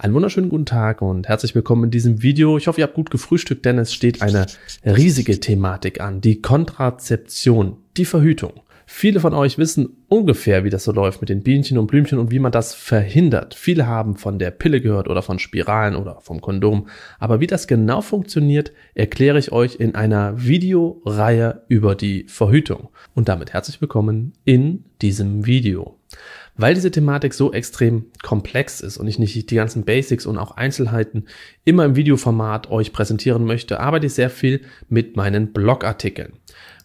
Einen wunderschönen guten Tag und herzlich willkommen in diesem Video. Ich hoffe, ihr habt gut gefrühstückt, denn es steht eine riesige Thematik an, die Kontrazeption, die Verhütung. Viele von euch wissen ungefähr, wie das so läuft mit den Bienchen und Blümchen und wie man das verhindert. Viele haben von der Pille gehört oder von Spiralen oder vom Kondom. Aber wie das genau funktioniert, erkläre ich euch in einer Videoreihe über die Verhütung. Und damit herzlich willkommen in diesem Video weil diese Thematik so extrem komplex ist und ich nicht die ganzen Basics und auch Einzelheiten immer im Videoformat euch präsentieren möchte, arbeite ich sehr viel mit meinen Blogartikeln.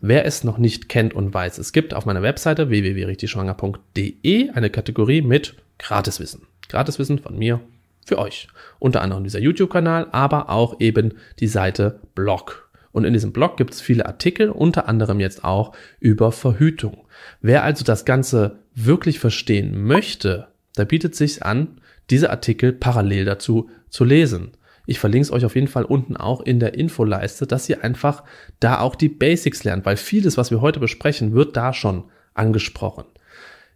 Wer es noch nicht kennt und weiß, es gibt auf meiner Webseite www.richtigschwanger.de eine Kategorie mit Gratiswissen. Gratiswissen von mir für euch. Unter anderem dieser YouTube-Kanal, aber auch eben die Seite Blog. Und in diesem Blog gibt es viele Artikel, unter anderem jetzt auch über Verhütung. Wer also das ganze wirklich verstehen möchte, da bietet sich an, diese Artikel parallel dazu zu lesen. Ich verlinke es euch auf jeden Fall unten auch in der Infoleiste, dass ihr einfach da auch die Basics lernt, weil vieles, was wir heute besprechen, wird da schon angesprochen.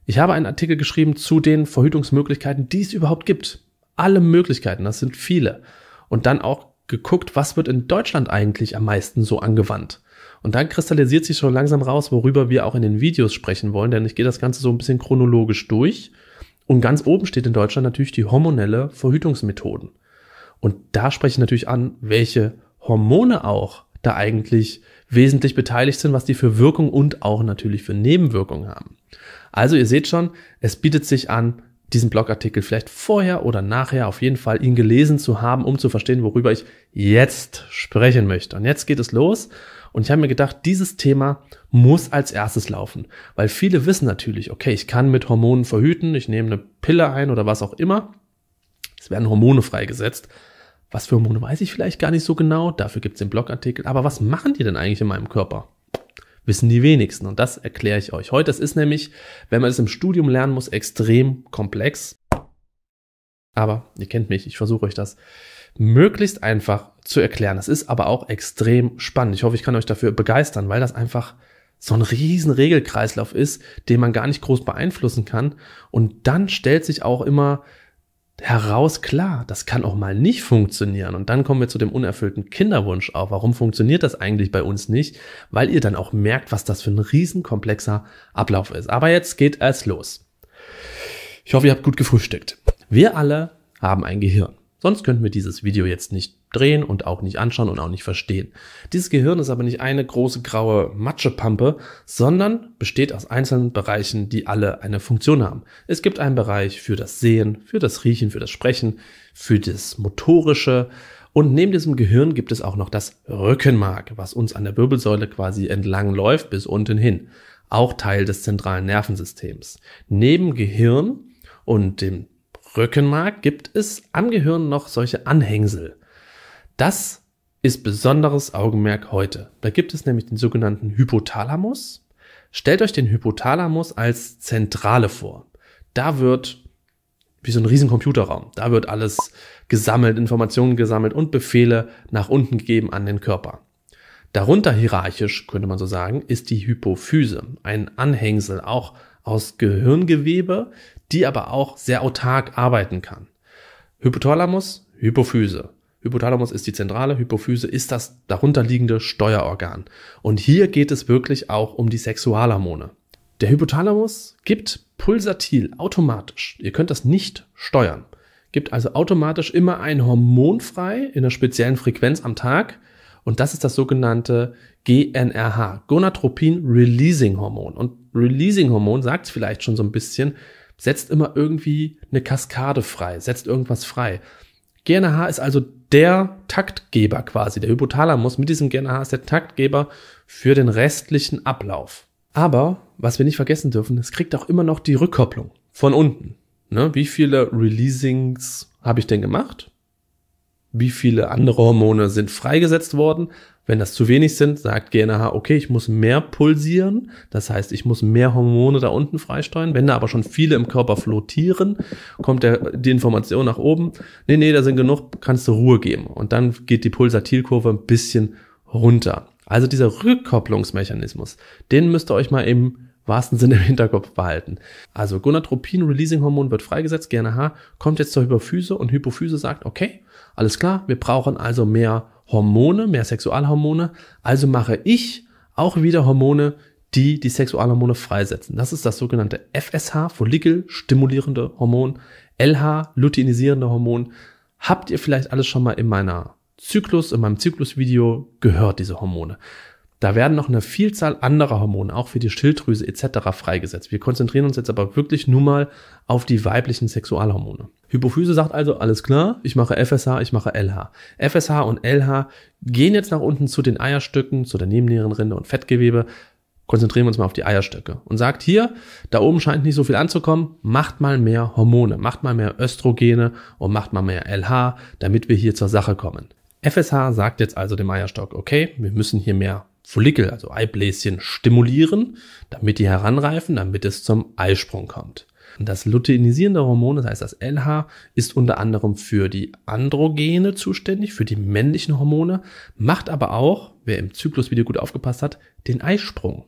Ich habe einen Artikel geschrieben zu den Verhütungsmöglichkeiten, die es überhaupt gibt. Alle Möglichkeiten, das sind viele. Und dann auch geguckt, was wird in Deutschland eigentlich am meisten so angewandt. Und dann kristallisiert sich schon langsam raus, worüber wir auch in den Videos sprechen wollen, denn ich gehe das Ganze so ein bisschen chronologisch durch. Und ganz oben steht in Deutschland natürlich die hormonelle Verhütungsmethoden. Und da spreche ich natürlich an, welche Hormone auch da eigentlich wesentlich beteiligt sind, was die für Wirkung und auch natürlich für Nebenwirkungen haben. Also ihr seht schon, es bietet sich an, diesen Blogartikel vielleicht vorher oder nachher auf jeden Fall ihn gelesen zu haben, um zu verstehen, worüber ich jetzt sprechen möchte. Und jetzt geht es los und ich habe mir gedacht, dieses Thema muss als erstes laufen, weil viele wissen natürlich, okay, ich kann mit Hormonen verhüten, ich nehme eine Pille ein oder was auch immer. Es werden Hormone freigesetzt. Was für Hormone weiß ich vielleicht gar nicht so genau, dafür gibt es den Blogartikel. Aber was machen die denn eigentlich in meinem Körper? Wissen die wenigsten und das erkläre ich euch heute. Das ist nämlich, wenn man es im Studium lernen muss, extrem komplex. Aber ihr kennt mich, ich versuche euch das möglichst einfach zu erklären. Das ist aber auch extrem spannend. Ich hoffe, ich kann euch dafür begeistern, weil das einfach so ein riesen Regelkreislauf ist, den man gar nicht groß beeinflussen kann. Und dann stellt sich auch immer heraus, klar, das kann auch mal nicht funktionieren. Und dann kommen wir zu dem unerfüllten Kinderwunsch auf. Warum funktioniert das eigentlich bei uns nicht? Weil ihr dann auch merkt, was das für ein riesenkomplexer Ablauf ist. Aber jetzt geht es los. Ich hoffe, ihr habt gut gefrühstückt. Wir alle haben ein Gehirn. Sonst könnten wir dieses Video jetzt nicht drehen und auch nicht anschauen und auch nicht verstehen. Dieses Gehirn ist aber nicht eine große graue Matschepampe, sondern besteht aus einzelnen Bereichen, die alle eine Funktion haben. Es gibt einen Bereich für das Sehen, für das Riechen, für das Sprechen, für das Motorische, und neben diesem Gehirn gibt es auch noch das Rückenmark, was uns an der Wirbelsäule quasi entlang läuft bis unten hin. Auch Teil des zentralen Nervensystems. Neben Gehirn und dem Rückenmark gibt es am Gehirn noch solche Anhängsel. Das ist besonderes Augenmerk heute. Da gibt es nämlich den sogenannten Hypothalamus. Stellt euch den Hypothalamus als Zentrale vor. Da wird wie so ein riesen Computerraum. Da wird alles gesammelt, Informationen gesammelt und Befehle nach unten gegeben an den Körper. Darunter hierarchisch, könnte man so sagen, ist die Hypophyse, ein Anhängsel auch aus Gehirngewebe, die aber auch sehr autark arbeiten kann. Hypothalamus, Hypophyse. Hypothalamus ist die zentrale, Hypophyse ist das darunterliegende Steuerorgan. Und hier geht es wirklich auch um die Sexualhormone. Der Hypothalamus gibt pulsatil automatisch, ihr könnt das nicht steuern, gibt also automatisch immer ein Hormon frei in einer speziellen Frequenz am Tag. Und das ist das sogenannte GNRH, Gonadotropin Releasing Hormon. Und Releasing Hormon sagt es vielleicht schon so ein bisschen, setzt immer irgendwie eine Kaskade frei, setzt irgendwas frei. GNRH ist also der Taktgeber quasi. Der Hypothalamus mit diesem GNAH ist der Taktgeber für den restlichen Ablauf. Aber was wir nicht vergessen dürfen, es kriegt auch immer noch die Rückkopplung von unten. Ne? Wie viele Releasings habe ich denn gemacht? Wie viele andere Hormone sind freigesetzt worden? Wenn das zu wenig sind, sagt GNH, okay, ich muss mehr pulsieren, das heißt, ich muss mehr Hormone da unten freisteuern. Wenn da aber schon viele im Körper flottieren, kommt der, die Information nach oben, nee, nee, da sind genug, kannst du Ruhe geben. Und dann geht die Pulsatilkurve ein bisschen runter. Also dieser Rückkopplungsmechanismus, den müsst ihr euch mal im wahrsten Sinne im Hinterkopf behalten. Also Gonadotropin-Releasing-Hormon wird freigesetzt, GNH, kommt jetzt zur Hypophyse und Hypophyse sagt, okay, alles klar, wir brauchen also mehr Hormone, mehr Sexualhormone. Also mache ich auch wieder Hormone, die die Sexualhormone freisetzen. Das ist das sogenannte FSH, Follikelstimulierende Hormon, LH, luteinisierende Hormon. Habt ihr vielleicht alles schon mal in meiner Zyklus, in meinem Zyklusvideo gehört, diese Hormone. Da werden noch eine Vielzahl anderer Hormone, auch für die Schilddrüse etc. freigesetzt. Wir konzentrieren uns jetzt aber wirklich nur mal auf die weiblichen Sexualhormone. Hypophyse sagt also, alles klar, ich mache FSH, ich mache LH. FSH und LH gehen jetzt nach unten zu den Eierstücken, zu der Nebennierenrinde und Fettgewebe. Konzentrieren wir uns mal auf die Eierstöcke und sagt hier, da oben scheint nicht so viel anzukommen, macht mal mehr Hormone, macht mal mehr Östrogene und macht mal mehr LH, damit wir hier zur Sache kommen. FSH sagt jetzt also dem Eierstock, okay, wir müssen hier mehr Follikel, also Eibläschen, stimulieren, damit die heranreifen, damit es zum Eisprung kommt. das luteinisierende Hormon, das heißt das LH, ist unter anderem für die Androgene zuständig, für die männlichen Hormone, macht aber auch, wer im Zyklusvideo gut aufgepasst hat, den Eisprung.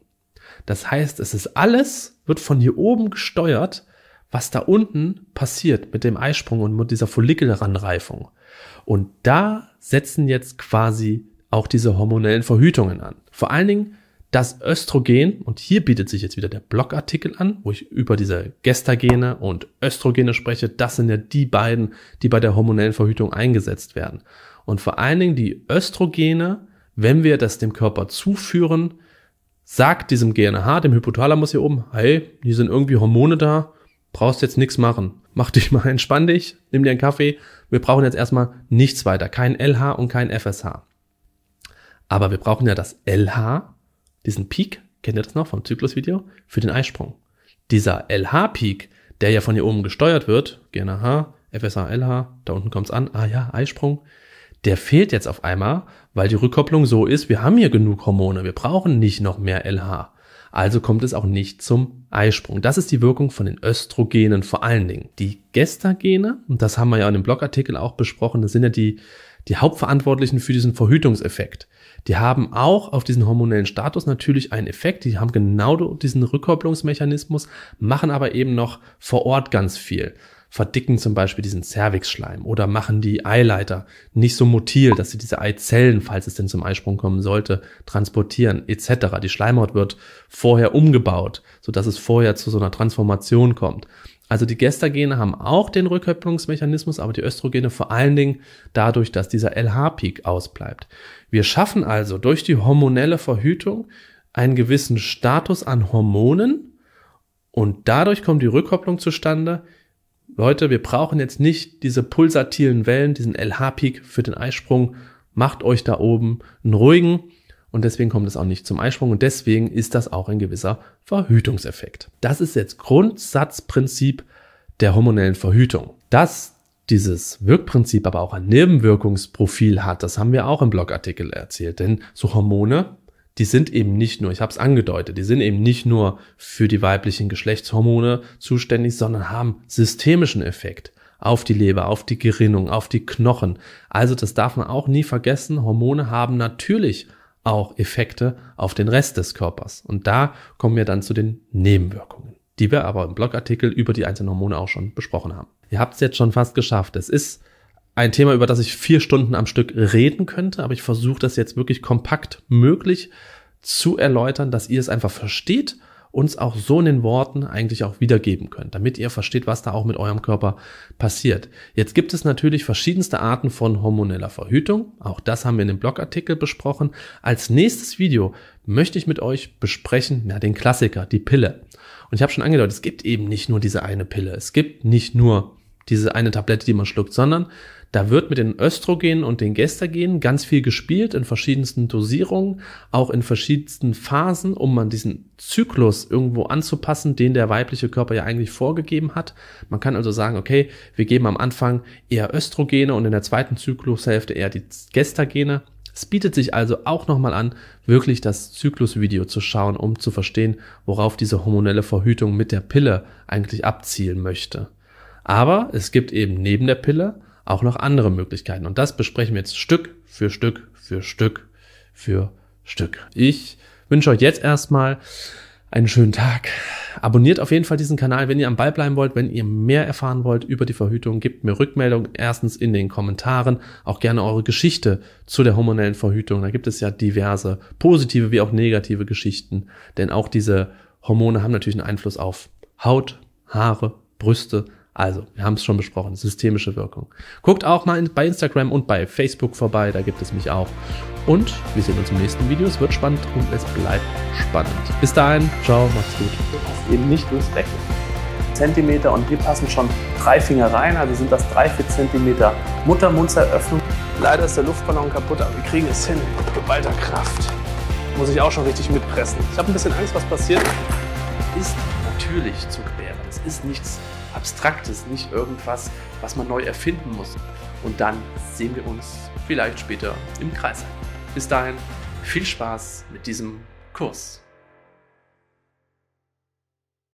Das heißt, es ist alles, wird von hier oben gesteuert, was da unten passiert mit dem Eisprung und mit dieser Follikelheranreifung. Und da setzen jetzt quasi auch diese hormonellen Verhütungen an. Vor allen Dingen das Östrogen, und hier bietet sich jetzt wieder der Blogartikel an, wo ich über diese Gestagene und Östrogene spreche, das sind ja die beiden, die bei der hormonellen Verhütung eingesetzt werden. Und vor allen Dingen die Östrogene, wenn wir das dem Körper zuführen, sagt diesem GNH, dem Hypothalamus hier oben, hey, hier sind irgendwie Hormone da, brauchst jetzt nichts machen. Mach dich mal, entspann dich, nimm dir einen Kaffee. Wir brauchen jetzt erstmal nichts weiter, kein LH und kein FSH. Aber wir brauchen ja das LH, diesen Peak, kennt ihr das noch vom Zyklusvideo, für den Eisprung. Dieser LH-Peak, der ja von hier oben gesteuert wird, GNH, FSH, LH, da unten kommt's an, ah ja, Eisprung, der fehlt jetzt auf einmal, weil die Rückkopplung so ist, wir haben hier genug Hormone, wir brauchen nicht noch mehr LH. Also kommt es auch nicht zum Eisprung. Das ist die Wirkung von den Östrogenen vor allen Dingen. Die Gestagene, und das haben wir ja in dem Blogartikel auch besprochen, das sind ja die die Hauptverantwortlichen für diesen Verhütungseffekt. Die haben auch auf diesen hormonellen Status natürlich einen Effekt. Die haben genau diesen Rückkopplungsmechanismus, machen aber eben noch vor Ort ganz viel. Verdicken zum Beispiel diesen Cervixschleim oder machen die Eileiter nicht so motil, dass sie diese Eizellen, falls es denn zum Eisprung kommen sollte, transportieren etc. Die Schleimhaut wird vorher umgebaut, sodass es vorher zu so einer Transformation kommt. Also die Gestagene haben auch den Rückkopplungsmechanismus, aber die Östrogene vor allen Dingen dadurch, dass dieser LH-Peak ausbleibt. Wir schaffen also durch die hormonelle Verhütung einen gewissen Status an Hormonen und dadurch kommt die Rückkopplung zustande. Leute, wir brauchen jetzt nicht diese pulsatilen Wellen, diesen LH-Peak für den Eisprung. Macht euch da oben einen ruhigen, und deswegen kommt es auch nicht zum Eisprung und deswegen ist das auch ein gewisser Verhütungseffekt. Das ist jetzt Grundsatzprinzip der hormonellen Verhütung. Dass dieses Wirkprinzip aber auch ein Nebenwirkungsprofil hat, das haben wir auch im Blogartikel erzählt, denn so Hormone, die sind eben nicht nur, ich habe es angedeutet, die sind eben nicht nur für die weiblichen Geschlechtshormone zuständig, sondern haben systemischen Effekt auf die Leber, auf die Gerinnung, auf die Knochen. Also das darf man auch nie vergessen, Hormone haben natürlich auch Effekte auf den Rest des Körpers. Und da kommen wir dann zu den Nebenwirkungen, die wir aber im Blogartikel über die einzelnen Hormone auch schon besprochen haben. Ihr habt es jetzt schon fast geschafft. Es ist ein Thema, über das ich vier Stunden am Stück reden könnte, aber ich versuche das jetzt wirklich kompakt möglich zu erläutern, dass ihr es einfach versteht uns auch so in den Worten eigentlich auch wiedergeben könnt, damit ihr versteht, was da auch mit eurem Körper passiert. Jetzt gibt es natürlich verschiedenste Arten von hormoneller Verhütung. Auch das haben wir in dem Blogartikel besprochen. Als nächstes Video möchte ich mit euch besprechen, ja, den Klassiker, die Pille. Und ich habe schon angedeutet, es gibt eben nicht nur diese eine Pille. Es gibt nicht nur diese eine Tablette, die man schluckt, sondern da wird mit den Östrogenen und den Gestagenen ganz viel gespielt in verschiedensten Dosierungen, auch in verschiedensten Phasen, um man diesen Zyklus irgendwo anzupassen, den der weibliche Körper ja eigentlich vorgegeben hat. Man kann also sagen, okay, wir geben am Anfang eher Östrogene und in der zweiten Zyklushälfte eher die Gestagene. Es bietet sich also auch nochmal an, wirklich das Zyklusvideo zu schauen, um zu verstehen, worauf diese hormonelle Verhütung mit der Pille eigentlich abzielen möchte. Aber es gibt eben neben der Pille auch noch andere Möglichkeiten. Und das besprechen wir jetzt Stück für Stück für Stück für Stück. Ich wünsche euch jetzt erstmal einen schönen Tag. Abonniert auf jeden Fall diesen Kanal, wenn ihr am Ball bleiben wollt, wenn ihr mehr erfahren wollt über die Verhütung, gebt mir Rückmeldung erstens in den Kommentaren, auch gerne eure Geschichte zu der hormonellen Verhütung. Da gibt es ja diverse positive wie auch negative Geschichten, denn auch diese Hormone haben natürlich einen Einfluss auf Haut, Haare, Brüste, also, wir haben es schon besprochen, systemische Wirkung. Guckt auch mal bei Instagram und bei Facebook vorbei, da gibt es mich auch. Und wir sehen uns im nächsten Video. Es wird spannend und es bleibt spannend. Bis dahin, ciao, macht's gut. Eben nicht durchs Becken. Zentimeter und hier passen schon drei Finger rein, also sind das drei, vier Zentimeter Muttermundseröffnung. Leider ist der Luftballon kaputt, aber wir kriegen es hin. geballter Kraft. Muss ich auch schon richtig mitpressen. Ich habe ein bisschen Angst, was passiert. Ist natürlich zu gebären. Es ist nichts Abstraktes, nicht irgendwas, was man neu erfinden muss. Und dann sehen wir uns vielleicht später im Kreis. Bis dahin, viel Spaß mit diesem Kurs.